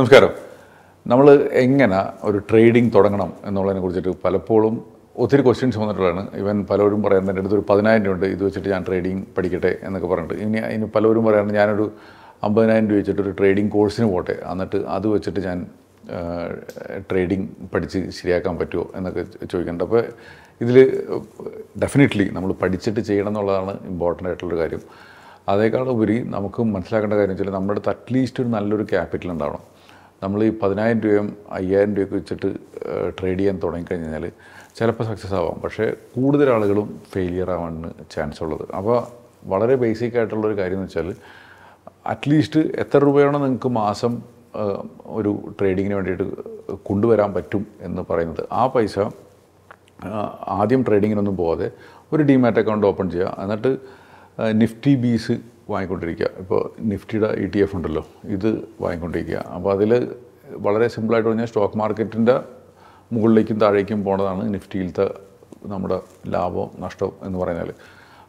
നമസ്കാരം നമ്മൾ എങ്ങനെ ഒരു ട്രേഡിംഗ് തുടങ്ങണം എന്നുള്ളതിനെ കുറിച്ചിട്ട് പലപ്പോഴും ഒത്തിരി ക്വസ്റ്റ്യൻസ് വന്നിട്ടുള്ളതാണ് ഇവൻ പലരും പറയുന്നത് എൻ്റെ അടുത്തൊരു പതിനായിരം രൂപ ഉണ്ട് ഇത് വെച്ചിട്ട് ഞാൻ ട്രേഡിംഗ് പഠിക്കട്ടെ എന്നൊക്കെ പറഞ്ഞിട്ട് ഇനി ഇനി പലരും പറയാറുണ്ട് ഞാനൊരു അമ്പതിനായിരം രൂപ വെച്ചിട്ട് ഒരു ട്രേഡിംഗ് കോഴ്സിന് പോട്ടെ എന്നിട്ട് അത് വെച്ചിട്ട് ഞാൻ ട്രേഡിംഗ് പഠിച്ച് ശരിയാക്കാൻ പറ്റുമോ എന്നൊക്കെ ചോദിക്കുന്നുണ്ട് അപ്പോൾ ഇതിൽ ഡെഫിനറ്റ്ലി നമ്മൾ പഠിച്ചിട്ട് ചെയ്യണം എന്നുള്ളതാണ് ഇമ്പോർട്ടൻ്റ് ആയിട്ടുള്ളൊരു കാര്യം അതേക്കാളുപരി നമുക്ക് മനസ്സിലാക്കേണ്ട കാര്യം വെച്ചാൽ നമ്മുടെ അടുത്ത് അറ്റ്ലീസ്റ്റ് ഒരു നല്ലൊരു ക്യാപിറ്റൽ ഉണ്ടാവണം നമ്മൾ ഈ പതിനായിരം രൂപയും അയ്യായിരം രൂപയൊക്കെ വെച്ചിട്ട് ട്രേഡ് ചെയ്യാൻ തുടങ്ങിക്കഴിഞ്ഞാൽ ചിലപ്പോൾ സക്സസ് ആവാം പക്ഷേ കൂടുതൽ ആളുകളും ഫെയിലിയർ ആവാനാണ് ചാൻസ് ഉള്ളത് അപ്പോൾ വളരെ ബേസിക് ആയിട്ടുള്ളൊരു കാര്യം എന്ന് വെച്ചാൽ അറ്റ്ലീസ്റ്റ് എത്ര രൂപയാണോ നിങ്ങൾക്ക് മാസം ഒരു ട്രേഡിങ്ങിന് വേണ്ടിയിട്ട് കൊണ്ടുവരാൻ പറ്റും എന്ന് പറയുന്നത് ആ പൈസ ആദ്യം ട്രേഡിങ്ങിനൊന്നും പോകാതെ ഒരു ഡിമാറ്റ് അക്കൗണ്ട് ഓപ്പൺ ചെയ്യുക എന്നിട്ട് നിഫ്റ്റി ബീസ് വാങ്ങിക്കൊണ്ടിരിക്കുക ഇപ്പോൾ നിഫ്റ്റിയുടെ ഇ ടി എഫ് ഉണ്ടല്ലോ ഇത് വാങ്ങിക്കൊണ്ടിരിക്കുക അപ്പോൾ അതിൽ വളരെ സിമ്പിളായിട്ട് പറഞ്ഞാൽ സ്റ്റോക്ക് മാർക്കറ്റിൻ്റെ മുകളിലേക്കും താഴേക്കും പോണതാണ് നിഫ്റ്റിയിലത്തെ നമ്മുടെ ലാഭം നഷ്ടം എന്ന് പറഞ്ഞാൽ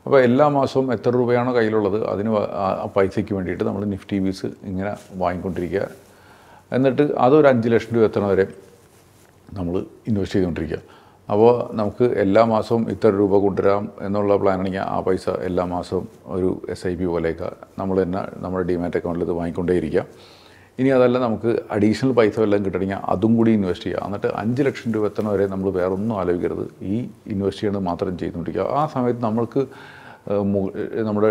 അപ്പോൾ എല്ലാ മാസവും എത്ര രൂപയാണോ കയ്യിലുള്ളത് അതിന് ആ പൈസയ്ക്ക് വേണ്ടിയിട്ട് നമ്മൾ നിഫ്റ്റി ബീസ് ഇങ്ങനെ വാങ്ങിക്കൊണ്ടിരിക്കുക എന്നിട്ട് അതൊരു അഞ്ച് ലക്ഷം രൂപ എത്തണവരെ വരെ നമ്മൾ ഇൻവെസ്റ്റ് ചെയ്തുകൊണ്ടിരിക്കുക അപ്പോൾ നമുക്ക് എല്ലാ മാസവും ഇത്ര രൂപ കൊണ്ടുവരാം എന്നുള്ള പ്ലാനാണെങ്കിൽ ആ പൈസ എല്ലാ മാസവും ഒരു എസ് ഐ പി പോലെയൊക്കെ നമ്മൾ തന്നെ നമ്മുടെ ഡിമാറ്റ് അക്കൗണ്ടിൽ ഇത് വാങ്ങിക്കൊണ്ടേയിരിക്കുക ഇനി അതല്ല നമുക്ക് അഡീഷണൽ പൈസ വല്ലതും കിട്ടണമെങ്കിൽ അതും കൂടി ഇൻവെസ്റ്റ് ചെയ്യുക എന്നിട്ട് അഞ്ച് ലക്ഷം രൂപ എത്തണ വരെ നമ്മൾ വേറെ ഒന്നും ആലോചിക്കരുത് ഈ ഇൻവെസ്റ്റ് ചെയ്യുന്നത് മാത്രം ചെയ്തുകൊണ്ടിരിക്കുക ആ സമയത്ത് നമ്മൾക്ക് നമ്മുടെ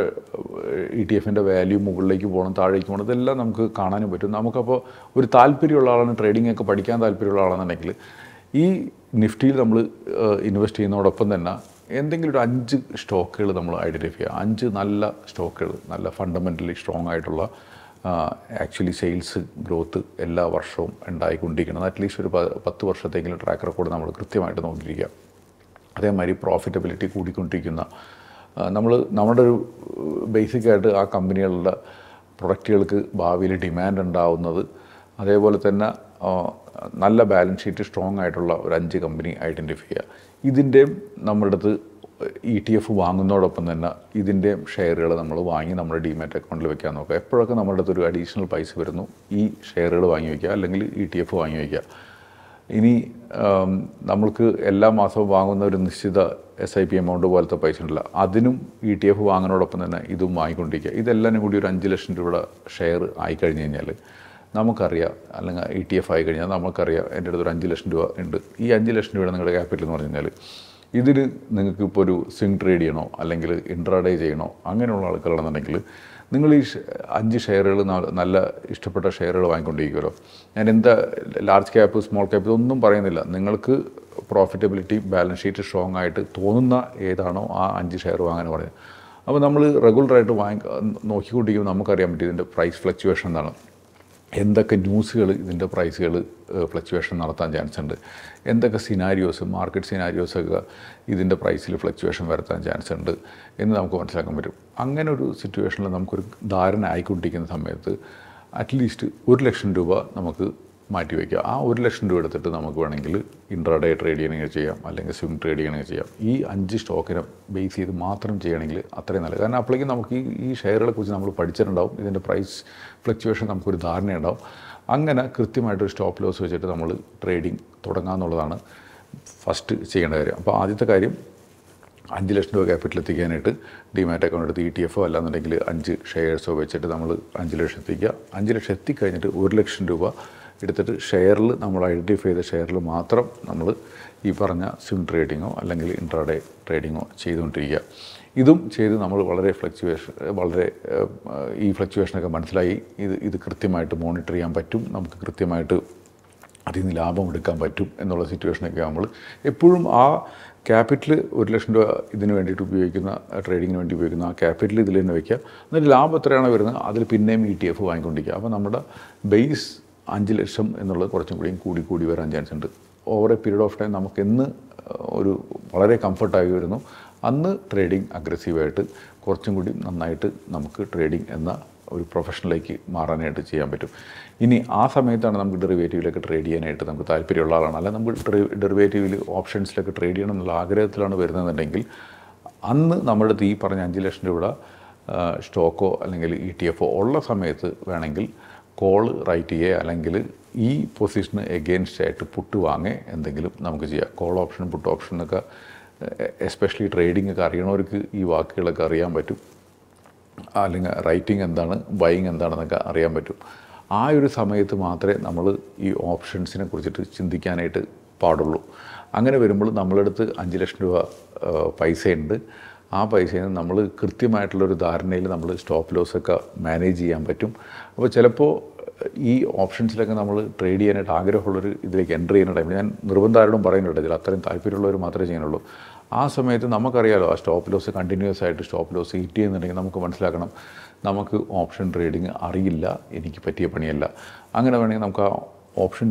ഇ ടി എഫിൻ്റെ വാല്യൂ മുകളിലേക്ക് പോകണം താഴേക്ക് പോകണം ഇതെല്ലാം നമുക്ക് കാണാനും പറ്റും നമുക്കപ്പോൾ ഒരു താല്പര്യമുള്ള ആളാണ് ട്രേഡിംഗ് ഒക്കെ പഠിക്കാൻ താല്പര്യമുള്ള ആളാണെന്നുണ്ടെങ്കിൽ ഈ നിഫ്റ്റിയിൽ നമ്മൾ ഇൻവെസ്റ്റ് ചെയ്യുന്നതോടൊപ്പം തന്നെ എന്തെങ്കിലും ഒരു അഞ്ച് സ്റ്റോക്കുകൾ നമ്മൾ ഐഡൻറ്റിഫൈ ചെയ്യുക അഞ്ച് നല്ല സ്റ്റോക്കുകൾ നല്ല ഫണ്ടമെൻ്റലി സ്ട്രോങ് ആയിട്ടുള്ള ആക്ച്വലി സെയിൽസ് ഗ്രോത്ത് എല്ലാ വർഷവും ഉണ്ടായിക്കൊണ്ടിരിക്കണം അറ്റ്ലീസ്റ്റ് ഒരു പത്ത് വർഷത്തെങ്കിലും ട്രാക്ക് റെക്കോർഡ് നമ്മൾ കൃത്യമായിട്ട് നോക്കിയിരിക്കുക അതേമാതിരി പ്രോഫിറ്റബിലിറ്റി കൂടിക്കൊണ്ടിരിക്കുന്ന നമ്മൾ നമ്മുടെ ഒരു ബേസിക്കായിട്ട് ആ കമ്പനികളുടെ പ്രൊഡക്റ്റുകൾക്ക് ഭാവിയിൽ ഡിമാൻഡ് ഉണ്ടാവുന്നത് അതേപോലെ തന്നെ നല്ല ബാലൻസ് ഷീറ്റ് സ്ട്രോങ് ആയിട്ടുള്ള ഒരു അഞ്ച് കമ്പനി ഐഡൻറ്റിഫൈ ചെയ്യുക ഇതിൻ്റെയും നമ്മുടെ അടുത്ത് ഇ ടി എഫ് വാങ്ങുന്നതോടൊപ്പം തന്നെ ഇതിൻ്റെ ഷെയറുകൾ നമ്മൾ വാങ്ങി നമ്മുടെ ഡിമാറ്റ് അക്കൗണ്ടിൽ വെക്കാൻ നോക്കുക എപ്പോഴൊക്കെ നമ്മുടെ അടുത്ത് ഒരു അഡീഷണൽ പൈസ വരുന്നു ഈ ഷെയറുകൾ വാങ്ങി വയ്ക്കുക അല്ലെങ്കിൽ ഇ ടി എഫ് വാങ്ങി വയ്ക്കുക ഇനി നമ്മൾക്ക് എല്ലാ മാസവും വാങ്ങുന്ന ഒരു നിശ്ചിത എസ് ഐ പി എമൗണ്ട് പോലത്തെ പൈസ ഉണ്ടല്ല അതിനും ഇ ടി എഫ് വാങ്ങുന്നതോടൊപ്പം തന്നെ ഇതും വാങ്ങിക്കൊണ്ടിരിക്കുക ഇതെല്ലാം കൂടി ഒരു അഞ്ച് ലക്ഷം രൂപയുടെ ഷെയർ ആയിക്കഴിഞ്ഞ് കഴിഞ്ഞാൽ നമുക്കറിയാം അല്ലെങ്കിൽ ഇ ടി എഫ് ആയി കഴിഞ്ഞാൽ നമുക്കറിയാം എൻ്റെ അടുത്ത് ഒരു അഞ്ച് ലക്ഷം രൂപ ഉണ്ട് ഈ അഞ്ച് ലക്ഷം രൂപയുടെ നിങ്ങളുടെ ക്യാപിറ്റൽ എന്ന് പറഞ്ഞു കഴിഞ്ഞാൽ ഇതിൽ നിങ്ങൾക്ക് ഇപ്പോൾ ഒരു സ്വിംഗ് ട്രേഡ് ചെയ്യണോ അല്ലെങ്കിൽ ഇൻട്രാഡേ ചെയ്യണോ അങ്ങനെയുള്ള ആൾക്കാരാണെന്നുണ്ടെങ്കിൽ നിങ്ങൾ ഈ അഞ്ച് ഷെയറുകൾ നല്ല ഇഷ്ടപ്പെട്ട ഷെയറുകൾ വാങ്ങിക്കൊണ്ടിരിക്കുമല്ലോ ഞാൻ എന്താ ലാർജ് ക്യാപ്പ് സ്മോൾ ക്യാപ്പ് ഇതൊന്നും പറയുന്നില്ല നിങ്ങൾക്ക് പ്രോഫിറ്റബിലിറ്റി ബാലൻസ് ഷീറ്റ് സ്ട്രോങ് ആയിട്ട് തോന്നുന്ന ഏതാണോ ആ അഞ്ച് ഷെയർ വാങ്ങാൻ പറയുന്നത് അപ്പോൾ നമ്മൾ റെഗുലറായിട്ട് വാങ്ങി നോക്കിക്കൊണ്ടിരിക്കുമ്പോൾ നമുക്കറിയാൻ പറ്റും ഇതിൻ്റെ പ്രൈസ് ഫ്ലക്ച്വേഷൻ എന്താണ് എന്തൊക്കെ ന്യൂസുകൾ ഇതിൻ്റെ പ്രൈസുകൾ ഫ്ലക്ച്വേഷൻ നടത്താൻ ചാൻസ് ഉണ്ട് എന്തൊക്കെ സിനാരിയോസ് മാർക്കറ്റ് സിനാരിയോസൊക്കെ ഇതിൻ്റെ പ്രൈസിൽ ഫ്ലക്ച്വേഷൻ വരുത്താൻ ചാൻസ് ഉണ്ട് എന്ന് നമുക്ക് മനസ്സിലാക്കാൻ പറ്റും അങ്ങനെ ഒരു സിറ്റുവേഷനിൽ നമുക്കൊരു ധാരണ ആയിക്കൊണ്ടിരിക്കുന്ന സമയത്ത് അറ്റ്ലീസ്റ്റ് ഒരു ലക്ഷം രൂപ നമുക്ക് മാറ്റി വയ്ക്കുക ആ ഒരു ലക്ഷം രൂപ എടുത്തിട്ട് നമുക്ക് വേണമെങ്കിൽ ഇൻട്രാഡേ ട്രേഡ് ചെയ്യണമെങ്കിൽ ചെയ്യാം അല്ലെങ്കിൽ സ്വിംഗ് ട്രേഡ് ചെയ്യണമെങ്കിൽ ചെയ്യാം ഈ അഞ്ച് സ്റ്റോക്കിനെ ബേസ് ചെയ്ത് മാത്രം ചെയ്യണമെങ്കിൽ അത്രയും നല്ലത് കാരണം അപ്പോഴേക്കും നമുക്ക് ഈ ഈ ഷെയറുകളെ കുറിച്ച് നമ്മൾ പഠിച്ചിട്ടുണ്ടാവും ഇതിൻ്റെ പ്രൈസ് ഫ്ലക്ച്വേഷൻ നമുക്കൊരു ധാരണയുണ്ടാവും അങ്ങനെ കൃത്യമായിട്ടൊരു സ്റ്റോപ്പ് ലോസ് വെച്ചിട്ട് നമ്മൾ ട്രേഡിംഗ് തുടങ്ങാമെന്നുള്ളതാണ് ഫസ്റ്റ് ചെയ്യേണ്ട കാര്യം അപ്പോൾ ആദ്യത്തെ കാര്യം അഞ്ച് ലക്ഷം രൂപ ക്യാപിറ്റൽ എത്തിക്കാനായിട്ട് ഡിമാറ്റ് അക്കൗണ്ട് എടുത്ത് ഇ ടി എഫോ അല്ലാന്നുണ്ടെങ്കിൽ അഞ്ച് ഷെയർസോ വെച്ചിട്ട് നമ്മൾ അഞ്ച് ലക്ഷം എത്തിക്കുക അഞ്ച് ലക്ഷം എത്തിക്കഴിഞ്ഞിട്ട് ഒരു ലക്ഷം രൂപ എടുത്തിട്ട് ഷെയറിൽ നമ്മൾ ഐഡൻറ്റിഫൈ ചെയ്ത ഷെയറിൽ മാത്രം നമ്മൾ ഈ പറഞ്ഞ സിം ട്രേഡിങ്ങോ അല്ലെങ്കിൽ ഇൻട്രാഡേ ട്രേഡിങ്ങോ ചെയ്തുകൊണ്ടിരിക്കുക ഇതും ചെയ്ത് നമ്മൾ വളരെ ഫ്ലക്ച്വേഷൻ വളരെ ഈ ഫ്ലക്ച്വേഷനൊക്കെ മനസ്സിലായി ഇത് ഇത് കൃത്യമായിട്ട് മോണിറ്റർ ചെയ്യാൻ പറ്റും നമുക്ക് കൃത്യമായിട്ട് അതിൽ നിന്ന് ലാഭം എടുക്കാൻ പറ്റും എന്നുള്ള സിറ്റുവേഷനൊക്കെ നമ്മൾ എപ്പോഴും ആ ക്യാപിറ്റൽ ഒരു ലക്ഷം രൂപ ഇതിന് വേണ്ടിയിട്ട് ഉപയോഗിക്കുന്ന ട്രേഡിങ്ങിന് വേണ്ടി ഉപയോഗിക്കുന്ന ആ ക്യാപിറ്റൽ ഇതിൽ തന്നെ വയ്ക്കുക എന്നിട്ട് ലാഭം എത്രയാണ് വരുന്നത് അതിൽ പിന്നെയും ഇ ടി എഫ് വാങ്ങിക്കൊണ്ടിരിക്കുക അപ്പോൾ നമ്മുടെ ബേസ് അഞ്ച് ലക്ഷം എന്നുള്ളത് കുറച്ചും കൂടിയും കൂടി കൂടി വരാൻ ചാൻസ് ഉണ്ട് over a period of time നമുക്ക് എന്ന് ഒരു വളരെ കംഫർട്ടായി വരുന്നു അന്ന് ട്രേഡിംഗ് അഗ്രസീവായിട്ട് കുറച്ചും കൂടി നന്നായിട്ട് നമുക്ക് ട്രേഡിംഗ് എന്ന ഒരു പ്രൊഫഷനിലേക്ക് മാറാനായിട്ട് ചെയ്യാൻ പറ്റും ഇനി ആ സമയത്താണ് നമുക്ക് ഡെറിവേറ്റീവിലൊക്കെ ട്രേഡ് ചെയ്യാനായിട്ട് നമുക്ക് താല്പര്യമുള്ള ആളാണ് നമുക്ക് ട്രേ ഡെറിവേറ്റീവിൽ ഓപ്ഷൻസിലൊക്കെ ട്രേഡ് ചെയ്യണം എന്നുള്ള ആഗ്രഹത്തിലാണ് വരുന്നതെന്നുണ്ടെങ്കിൽ അന്ന് നമ്മുടെ ഈ പറഞ്ഞ അഞ്ച് ലക്ഷം രൂപ സ്റ്റോക്കോ അല്ലെങ്കിൽ ഇ ടി എഫോ ഉള്ള സമയത്ത് വേണമെങ്കിൽ കോൾ റൈറ്റ് ചെയ്യുക അല്ലെങ്കിൽ ഈ പൊസിഷന് എഗെയിൻസ്റ്റ് ആയിട്ട് പുട്ട് വാങ്ങേ എന്തെങ്കിലും നമുക്ക് ചെയ്യാം കോൾ ഓപ്ഷൻ പുട്ട് ഓപ്ഷൻ എന്നൊക്കെ എസ്പെഷ്യലി ട്രേഡിംഗ് ഒക്കെ അറിയണവർക്ക് ഈ വാക്കുകളൊക്കെ അറിയാൻ പറ്റും അല്ലെങ്കിൽ റൈറ്റിംഗ് എന്താണ് ബൈങ് എന്താണെന്നൊക്കെ അറിയാൻ പറ്റും ആ ഒരു സമയത്ത് മാത്രമേ നമ്മൾ ഈ ഓപ്ഷൻസിനെ കുറിച്ചിട്ട് ചിന്തിക്കാനായിട്ട് പാടുള്ളൂ അങ്ങനെ വരുമ്പോൾ നമ്മളെടുത്ത് അഞ്ച് ലക്ഷം രൂപ പൈസയുണ്ട് ആ പൈസയിൽ നിന്ന് നമ്മൾ കൃത്യമായിട്ടുള്ളൊരു ധാരണയിൽ നമ്മൾ സ്റ്റോപ്പ് ലോസൊക്കെ മാനേജ് ചെയ്യാൻ പറ്റും അപ്പോൾ ചിലപ്പോൾ ഈ ഓപ്ഷൻസിലൊക്കെ നമ്മൾ ട്രേഡ് ചെയ്യാനായിട്ട് ആഗ്രഹമുള്ളൊരു ഇതിലേക്ക് എൻ്റർ ചെയ്യുന്ന ടൈമിൽ ഞാൻ നിർബന്ധമായിട്ടും പറയുന്നുണ്ട് ഇതിൽ അത്രയും താല്പര്യമുള്ളവർ മാത്രമേ ചെയ്യാനുള്ളൂ ആ സമയത്ത് നമുക്കറിയാലോ ആ സ്റ്റോപ്പ് ലോസ് കണ്ടിന്യൂസ് ആയിട്ട് സ്റ്റോപ്പ് ലോസ് ഹിറ്റ് ചെയ്യുന്നുണ്ടെങ്കിൽ നമുക്ക് മനസ്സിലാക്കണം നമുക്ക് ഓപ്ഷൻ ട്രേഡിങ് അറിയില്ല എനിക്ക് പറ്റിയ പണിയല്ല അങ്ങനെ വേണമെങ്കിൽ നമുക്ക് ആ ഓപ്ഷൻ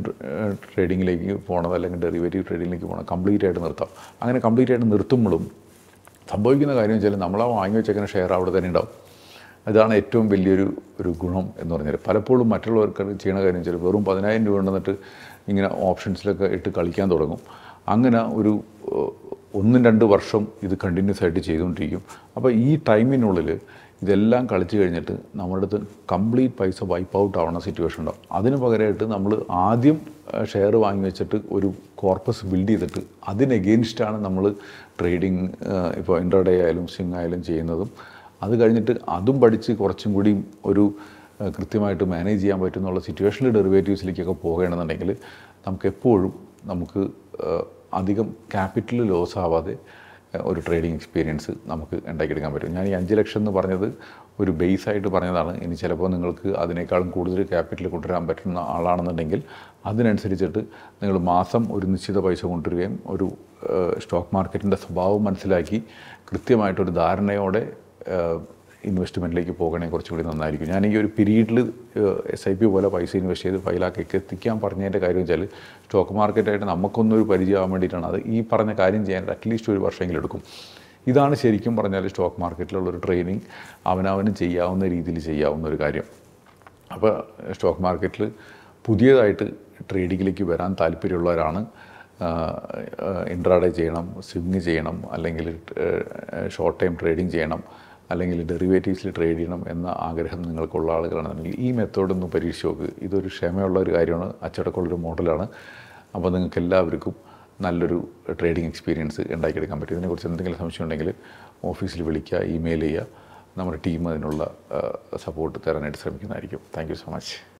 ട്രേഡിങ്ങിലേക്ക് പോകണത് അല്ലെങ്കിൽ ഡെറിവേറ്റീവ് ട്രേഡിങ്ങിലേക്ക് പോകണം കംപ്ലീറ്റ് ആയിട്ട് നിർത്താം അങ്ങനെ കംപ്ലീറ്റ് ആയിട്ട് നിർത്തുമ്പോഴും സംഭവിക്കുന്ന കാര്യം വെച്ചാൽ നമ്മളാ വാങ്ങി വെച്ചേക്കുന്ന ഷെയർ അവിടെ തന്നെ ഉണ്ടാവും അതാണ് ഏറ്റവും വലിയൊരു ഒരു ഗുണം എന്ന് പറഞ്ഞാൽ പലപ്പോഴും മറ്റുള്ളവർക്ക് ചെയ്യണ കാര്യം വെച്ചാൽ വെറും പതിനായിരം രൂപ ഉണ്ടെന്നിട്ട് ഇങ്ങനെ ഓപ്ഷൻസിലൊക്കെ ഇട്ട് കളിക്കാൻ തുടങ്ങും അങ്ങനെ ഒരു ഒന്നും രണ്ട് വർഷം ഇത് കണ്ടിന്യൂസ് ആയിട്ട് ചെയ്തുകൊണ്ടിരിക്കും അപ്പോൾ ഈ ടൈമിനുള്ളിൽ ഇതെല്ലാം കളിച്ചു കഴിഞ്ഞിട്ട് നമ്മുടെ അടുത്ത് കംപ്ലീറ്റ് പൈസ വൈപ്പ് ഔട്ട് ആവുന്ന സിറ്റുവേഷൻ ഉണ്ടാവും അതിന് പകരമായിട്ട് നമ്മൾ ആദ്യം ഷെയർ വാങ്ങി വെച്ചിട്ട് ഒരു കോർപ്പസ് ബിൽഡ് ചെയ്തിട്ട് അതിനെഗെയിൻസ്റ്റാണ് നമ്മൾ ട്രേഡിങ് ഇപ്പോൾ ഇൻട്രഡേ ആയാലും സ്വിങ് ആയാലും ചെയ്യുന്നതും അത് കഴിഞ്ഞിട്ട് അതും പഠിച്ച് കുറച്ചും കൂടി ഒരു കൃത്യമായിട്ട് മാനേജ് ചെയ്യാൻ പറ്റുന്നുള്ള സിറ്റുവേഷനിൽ ഡെറിവേറ്റീവ്സിലേക്കൊക്കെ പോകണമെന്നുണ്ടെങ്കിൽ നമുക്ക് എപ്പോഴും നമുക്ക് അധികം ക്യാപിറ്റൽ ലോസ് ആവാതെ ഒരു ട്രേഡിംഗ് എക്സ്പീരിയൻസ് നമുക്ക് ഉണ്ടാക്കിയെടുക്കാൻ പറ്റും ഞാൻ ഈ അഞ്ച് ലക്ഷം എന്ന് പറഞ്ഞത് ഒരു ബേസ് ആയിട്ട് പറഞ്ഞതാണ് ഇനി ചിലപ്പോൾ നിങ്ങൾക്ക് അതിനേക്കാളും കൂടുതൽ ക്യാപിറ്റൽ കൊണ്ടുവരാൻ പറ്റുന്ന ആളാണെന്നുണ്ടെങ്കിൽ അതിനനുസരിച്ചിട്ട് നിങ്ങൾ മാസം ഒരു നിശ്ചിത പൈസ കൊണ്ടുവരികയും ഒരു സ്റ്റോക്ക് മാർക്കറ്റിൻ്റെ സ്വഭാവം മനസ്സിലാക്കി കൃത്യമായിട്ടൊരു ധാരണയോടെ ഇൻവെസ്റ്റ്മെൻറ്റിലേക്ക് പോകണേ കുറച്ചുകൂടി നന്നായിരിക്കും ഞാൻ ഈ ഒരു പീരീഡിൽ എസ് ഐ പി പോലെ പൈസ ഇൻവെസ്റ്റ് ചെയ്ത് ഫൈവ് ലാഖൊക്കെ എത്തിക്കാൻ പറഞ്ഞതിൻ്റെ കാര്യം വെച്ചാൽ സ്റ്റോക്ക് മാർക്കറ്റായിട്ട് നമുക്കൊന്നും ഒരു പരിചയമാകാൻ വേണ്ടിയിട്ടാണ് അത് ഈ പറഞ്ഞ കാര്യം ചെയ്യാൻ അറ്റ്ലീസ്റ്റ് ഒരു വർഷമെങ്കിലും എടുക്കും ഇതാണ് ശരിക്കും പറഞ്ഞാൽ സ്റ്റോക്ക് മാർക്കറ്റിലുള്ള ഒരു ട്രെയിനിങ് അവനവന് ചെയ്യാവുന്ന രീതിയിൽ ചെയ്യാവുന്ന ഒരു കാര്യം അപ്പോൾ സ്റ്റോക്ക് മാർക്കറ്റിൽ പുതിയതായിട്ട് ട്രേഡിങ്ങിലേക്ക് വരാൻ താല്പര്യമുള്ളവരാണ് ഇൻട്രാഡേ ചെയ്യണം സ്വിങ് ചെയ്യണം അല്ലെങ്കിൽ ഷോർട്ട് ടൈം ട്രേഡിംഗ് ചെയ്യണം അല്ലെങ്കിൽ ഡെറിവേറ്റീവ്സിൽ ട്രേഡ് ചെയ്യണം എന്ന ആഗ്രഹം നിങ്ങൾക്കുള്ള ആളുകളാണെന്നുണ്ടെങ്കിൽ ഈ മെത്തേഡ് ഒന്ന് പരീക്ഷിച്ച് നോക്ക് ഇതൊരു ക്ഷമയുള്ള ഒരു കാര്യമാണ് അച്ചടക്കമുള്ളൊരു മോഡലാണ് അപ്പോൾ നിങ്ങൾക്ക് എല്ലാവർക്കും നല്ലൊരു ട്രേഡിംഗ് എക്സ്പീരിയൻസ് ഉണ്ടാക്കിയെടുക്കാൻ പറ്റും ഇതിനെക്കുറിച്ച് എന്തെങ്കിലും സംശയം ഉണ്ടെങ്കിൽ ഓഫീസിൽ വിളിക്കുക ഇമെയിൽ ചെയ്യുക നമ്മുടെ ടീം അതിനുള്ള സപ്പോർട്ട് തരാനായിട്ട് ശ്രമിക്കുന്നതായിരിക്കും താങ്ക് സോ മച്ച്